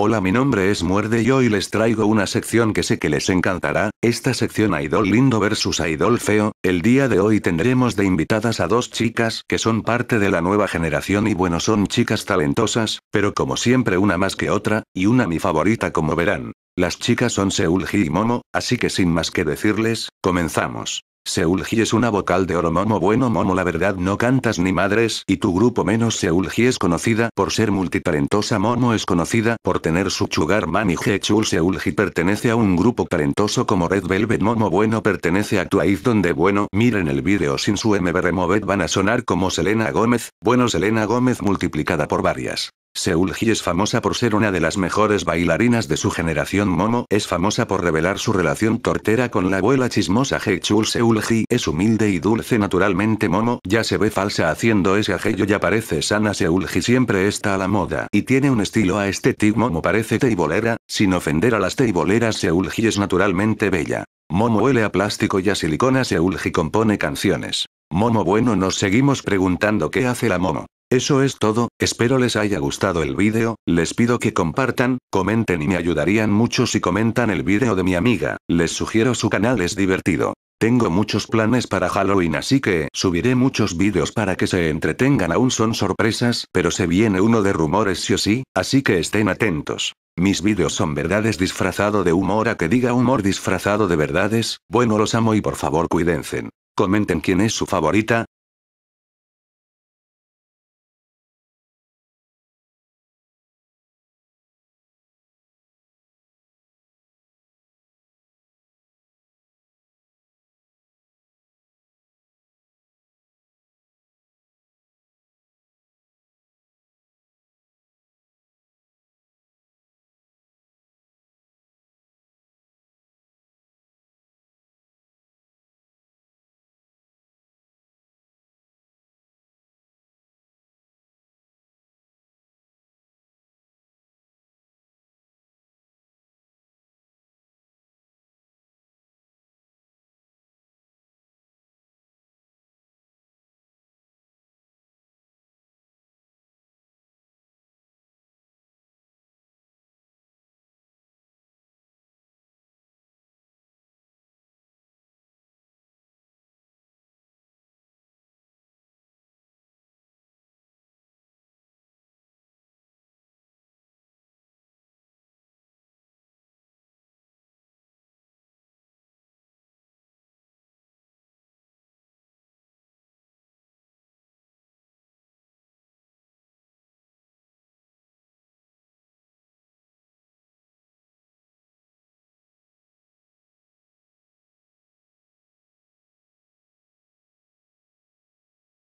Hola mi nombre es Muerde y hoy les traigo una sección que sé que les encantará, esta sección Idol lindo versus Idol feo, el día de hoy tendremos de invitadas a dos chicas que son parte de la nueva generación y bueno son chicas talentosas, pero como siempre una más que otra, y una mi favorita como verán. Las chicas son Seulgi y Momo, así que sin más que decirles, comenzamos. Seulgi es una vocal de oro momo bueno momo la verdad no cantas ni madres y tu grupo menos Seulgi es conocida por ser multitalentosa momo es conocida por tener su chugar man y Hechul Seulgi pertenece a un grupo talentoso como Red Velvet momo bueno pertenece a Twice donde bueno miren el vídeo sin su MB removed van a sonar como Selena Gómez, bueno Selena Gómez multiplicada por varias. Seulgi es famosa por ser una de las mejores bailarinas de su generación. Momo es famosa por revelar su relación tortera con la abuela chismosa Hechul Seulgi es humilde y dulce naturalmente. Momo ya se ve falsa haciendo ese ajello ya parece sana. Seulgi siempre está a la moda y tiene un estilo a este tipo. Momo parece teibolera, sin ofender a las teiboleras. Seulgi es naturalmente bella. Momo huele a plástico y a silicona. Seulgi compone canciones. Momo bueno nos seguimos preguntando qué hace la Momo. Eso es todo, espero les haya gustado el vídeo, les pido que compartan, comenten y me ayudarían mucho si comentan el vídeo de mi amiga, les sugiero su canal es divertido. Tengo muchos planes para Halloween así que subiré muchos vídeos para que se entretengan aún son sorpresas pero se viene uno de rumores sí o sí, así que estén atentos. Mis vídeos son verdades disfrazado de humor a que diga humor disfrazado de verdades, bueno los amo y por favor cuídense. Comenten quién es su favorita,